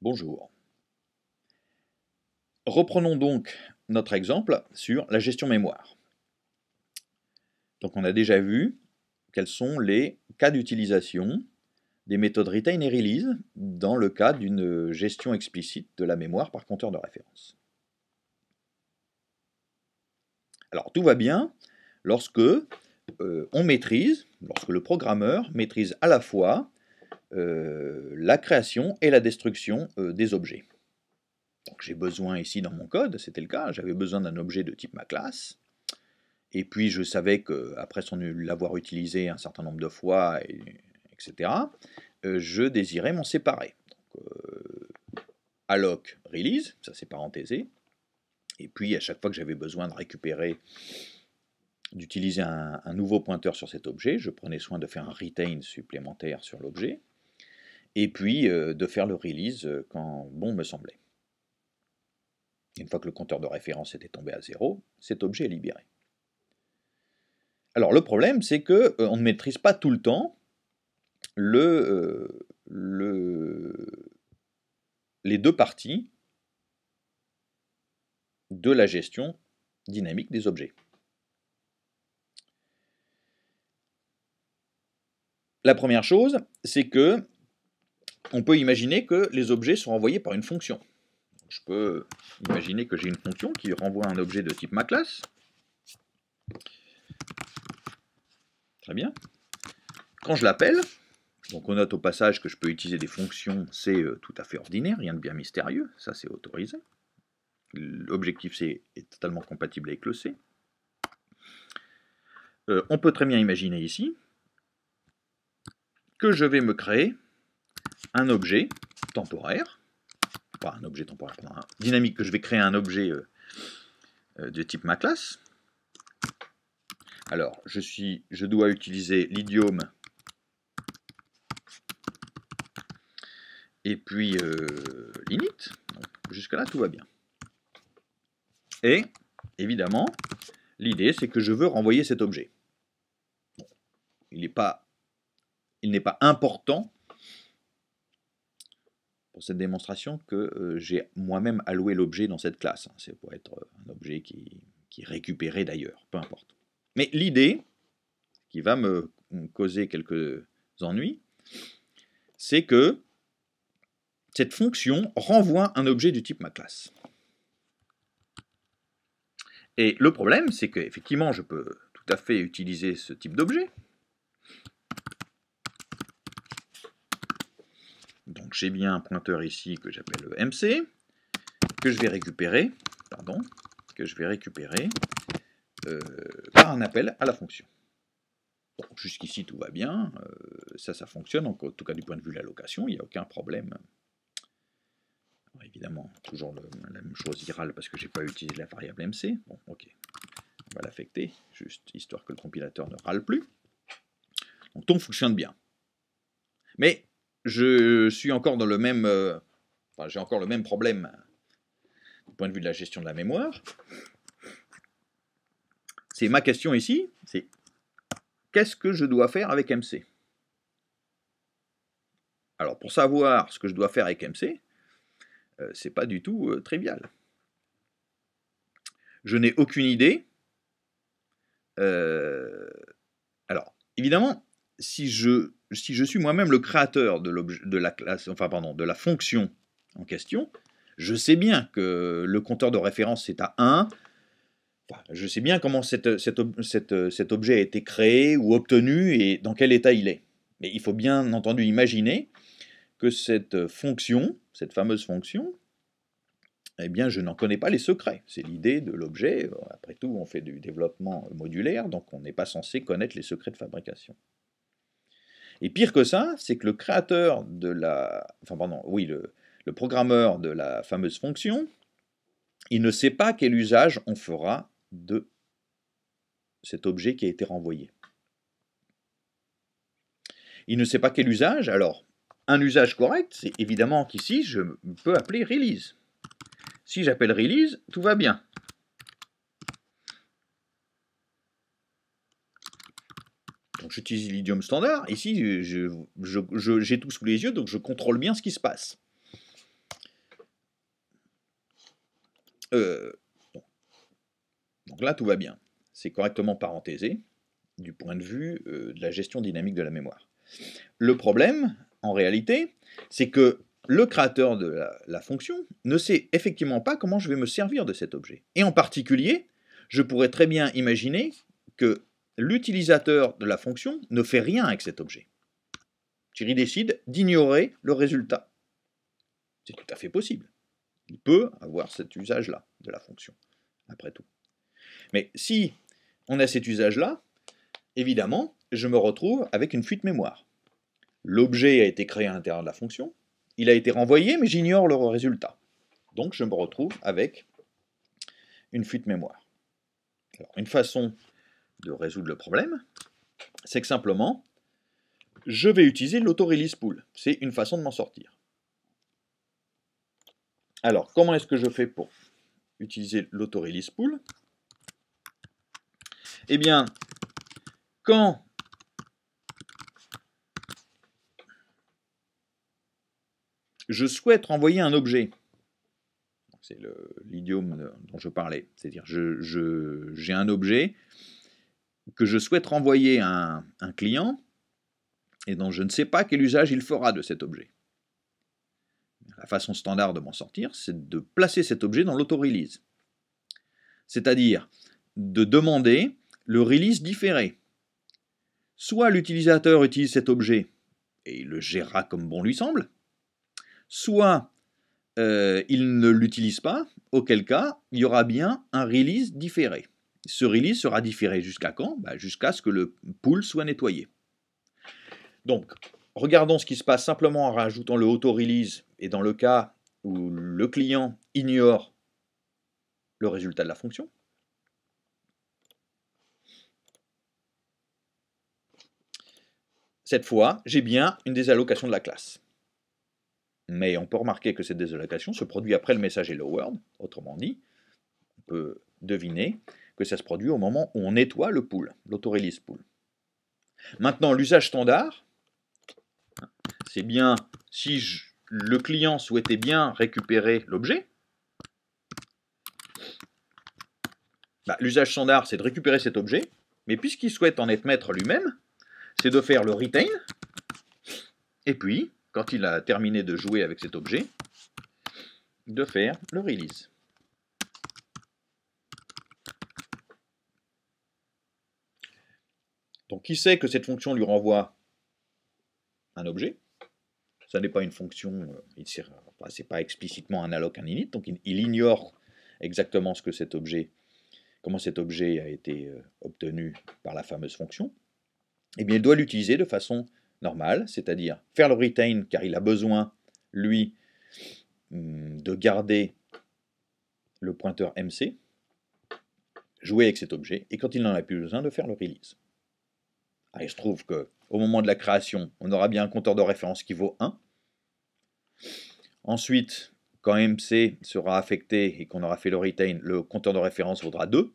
Bonjour. Reprenons donc notre exemple sur la gestion mémoire. Donc on a déjà vu quels sont les cas d'utilisation des méthodes retain et release dans le cas d'une gestion explicite de la mémoire par compteur de référence. Alors tout va bien lorsque euh, on maîtrise, lorsque le programmeur maîtrise à la fois euh, la création et la destruction euh, des objets. j'ai besoin ici dans mon code, c'était le cas, j'avais besoin d'un objet de type ma classe, et puis je savais qu'après l'avoir utilisé un certain nombre de fois, etc., euh, je désirais m'en séparer. Donc, alloc release, ça c'est parenthésé, et puis à chaque fois que j'avais besoin de récupérer, d'utiliser un nouveau pointeur sur cet objet, je prenais soin de faire un retain supplémentaire sur l'objet, et puis euh, de faire le release euh, quand bon me semblait. Une fois que le compteur de référence était tombé à zéro, cet objet est libéré. Alors le problème, c'est qu'on euh, ne maîtrise pas tout le temps les deux parties de la gestion dynamique des objets. La première chose, c'est que on peut imaginer que les objets sont renvoyés par une fonction. Je peux imaginer que j'ai une fonction qui renvoie un objet de type ma classe. Très bien. Quand je l'appelle, donc on note au passage que je peux utiliser des fonctions, c'est euh, tout à fait ordinaire, rien de bien mystérieux, ça c'est autorisé. L'objectif C est totalement compatible avec le C. Euh, on peut très bien imaginer ici que je vais me créer un objet temporaire, pas un objet temporaire, dynamique que je vais créer un objet euh, euh, de type ma classe. Alors, je, suis, je dois utiliser l'idiome et puis euh, l'init Jusque-là, tout va bien. Et, évidemment, l'idée, c'est que je veux renvoyer cet objet. il n'est pas important pour cette démonstration que euh, j'ai moi-même alloué l'objet dans cette classe. Hein, c'est pour être euh, un objet qui, qui est récupéré d'ailleurs, peu importe. Mais l'idée, qui va me causer quelques ennuis, c'est que cette fonction renvoie un objet du type ma classe. Et le problème, c'est qu'effectivement, je peux tout à fait utiliser ce type d'objet, j'ai bien un pointeur ici que j'appelle le MC, que je vais récupérer, pardon, que je vais récupérer euh, par un appel à la fonction. jusqu'ici tout va bien, euh, ça ça fonctionne, en tout cas du point de vue de l'allocation, il n'y a aucun problème. évidemment, toujours la même chose râle parce que je n'ai pas utilisé la variable MC. Bon, ok, on va l'affecter, juste histoire que le compilateur ne râle plus. Donc tout fonctionne bien. Mais je suis encore dans le même. Euh, enfin, j'ai encore le même problème du point de vue de la gestion de la mémoire. C'est ma question ici, c'est qu'est-ce que je dois faire avec MC Alors pour savoir ce que je dois faire avec MC, ce euh, c'est pas du tout euh, trivial. Je n'ai aucune idée. alors, évidemment, si je si je suis moi-même le créateur de, la classe, enfin de la fonction en question, je sais bien que le compteur de référence est à 1. je sais bien comment cet objet a été créé ou obtenu et dans quel état il est. Mais il faut bien entendu imaginer que cette fonction, cette fameuse fonction, eh bien, je n'en connais pas les secrets. C'est l'idée de l'objet. Après tout, on fait du développement modulaire, donc on n'est pas censé connaître les secrets de fabrication. Et pire que ça, c'est que le créateur de la... Enfin, pardon, oui, le, programmeur de la fameuse fonction, il ne sait pas quel usage on fera de cet objet qui a été renvoyé. Il ne sait pas quel usage. Alors, un usage correct, c'est évidemment qu'ici, je peux appeler release. Si j'appelle release, tout va bien. donc j'utilise l'idiome standard. Ici, j'ai tout sous les yeux, donc je contrôle bien ce qui se passe. Euh, donc là, tout va bien. C'est correctement parenthésé du point de vue euh, de la gestion dynamique de la mémoire. Le problème, en réalité, c'est que le créateur de la, fonction ne sait effectivement pas comment je vais me servir de cet objet. Et en particulier, je pourrais très bien imaginer que l'utilisateur de la fonction ne fait rien avec cet objet. Thierry décide d'ignorer le résultat. C'est tout à fait possible. Il peut avoir cet usage-là de la fonction, après tout. Mais si on a cet usage-là, évidemment, je me retrouve avec une fuite mémoire. L'objet a été créé à l'intérieur de la fonction, il a été renvoyé, mais j'ignore le résultat. Donc je me retrouve avec une fuite mémoire. Alors, une façon de résoudre le problème, c'est que simplement, je vais utiliser l'auto-release pool. C'est une façon de m'en sortir. Alors, comment est-ce que je fais pour utiliser l'auto-release pool Eh bien, quand je souhaite renvoyer un objet, c'est l'idiome dont je parlais, c'est-à-dire j'ai je, j'ai un objet, que je souhaite renvoyer à un, client et dont je ne sais pas quel usage il fera de cet objet. La façon standard de m'en sortir, c'est de placer cet objet dans l'auto-release. C'est-à-dire de demander le release différé. Soit l'utilisateur utilise cet objet et il le gérera comme bon lui semble, soit euh, il ne l'utilise pas, auquel cas il y aura bien un release différé. Ce release sera différé jusqu'à quand bah, Jusqu'à ce que le pool soit nettoyé. Donc, regardons ce qui se passe simplement en rajoutant le auto-release et dans le cas où le client ignore le résultat de la fonction. Cette fois, j'ai bien une désallocation de la classe. Mais on peut remarquer que cette désallocation se produit après le message hello world, autrement dit, on peut deviner que ça se produit au moment où on nettoie le pool, l'auto-release pool. Maintenant, l'usage standard, c'est bien si le client souhaitait bien récupérer l'objet, bah, l'usage standard, c'est de récupérer cet objet, mais puisqu'il souhaite en être maître lui-même, c'est de faire le retain, et puis, quand il a terminé de jouer avec cet objet, de faire le release. Donc qui sait que cette fonction lui renvoie un objet Ça n'est pas une fonction, euh, ce n'est pas explicitement un alloc, un init, donc il, ignore exactement ce que cet objet, comment cet objet a été euh, obtenu par la fameuse fonction. Eh bien, il doit l'utiliser de façon normale, c'est-à-dire faire le retain car il a besoin, lui, hum, de garder le pointeur MC, jouer avec cet objet, et quand il n'en a plus besoin, de faire le release. Et il trouve que au moment de la création, on aura bien un compteur de référence qui vaut 1. Ensuite, quand MC sera affecté et qu'on aura fait le retain, le compteur de référence vaudra 2.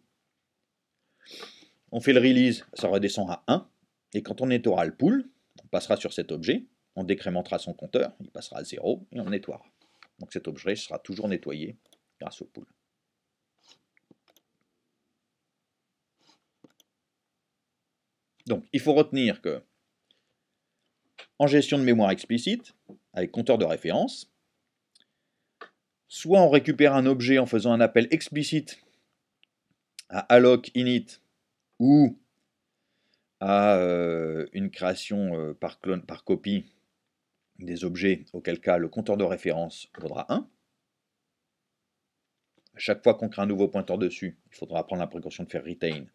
On fait le release, ça redescend à 1. Et quand on nettoiera le pool, on passera sur cet objet, on décrémentera son compteur, il passera à 0 et on nettoiera. Donc cet objet sera toujours nettoyé grâce au pool. Donc, il faut retenir que en gestion de mémoire explicite, avec compteur de référence, soit on récupère un objet en faisant un appel explicite à alloc init ou à euh, une création euh, par, clone, par copie des objets, auquel cas le compteur de référence vaudra 1. À chaque fois qu'on crée un nouveau pointeur dessus, il faudra prendre la précaution de faire retain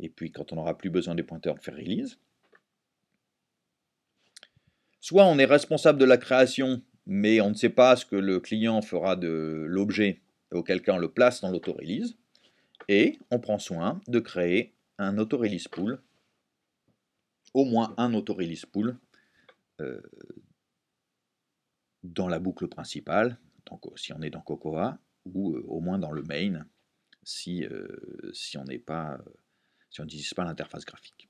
et puis quand on n'aura plus besoin des pointeurs, de faire release. Soit on est responsable de la création, mais on ne sait pas ce que le client fera de l'objet, auquel cas on le place dans l'auto-release, et on prend soin de créer un auto-release pool, au moins un auto-release pool, euh, dans la boucle principale, euh, si on est dans Cocoa, ou euh, au moins dans le main, si, si on n'est pas si on n'utilise pas l'interface graphique.